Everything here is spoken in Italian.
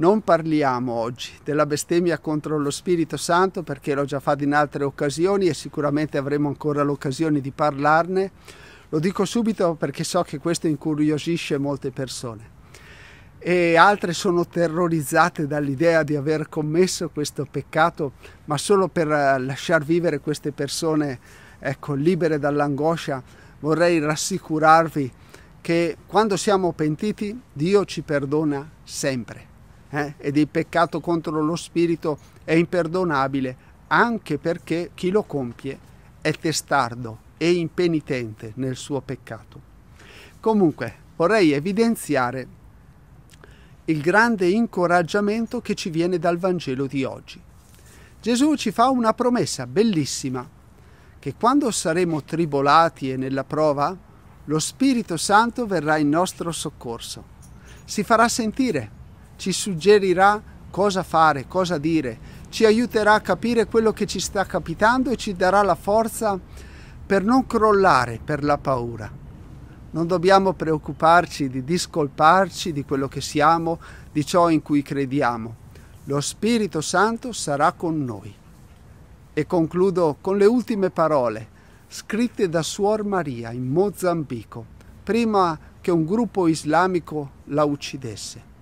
Non parliamo oggi della bestemmia contro lo Spirito Santo perché l'ho già fatto in altre occasioni e sicuramente avremo ancora l'occasione di parlarne. Lo dico subito perché so che questo incuriosisce molte persone. E altre sono terrorizzate dall'idea di aver commesso questo peccato, ma solo per eh, lasciar vivere queste persone ecco, libere dall'angoscia, vorrei rassicurarvi che quando siamo pentiti Dio ci perdona sempre eh, ed il peccato contro lo spirito è imperdonabile anche perché chi lo compie è testardo e impenitente nel suo peccato. Comunque vorrei evidenziare il grande incoraggiamento che ci viene dal Vangelo di oggi. Gesù ci fa una promessa bellissima, che quando saremo tribolati e nella prova, lo Spirito Santo verrà in nostro soccorso. Si farà sentire ci suggerirà cosa fare, cosa dire, ci aiuterà a capire quello che ci sta capitando e ci darà la forza per non crollare per la paura. Non dobbiamo preoccuparci di discolparci di quello che siamo, di ciò in cui crediamo. Lo Spirito Santo sarà con noi. E concludo con le ultime parole scritte da Suor Maria in Mozambico, prima che un gruppo islamico la uccidesse.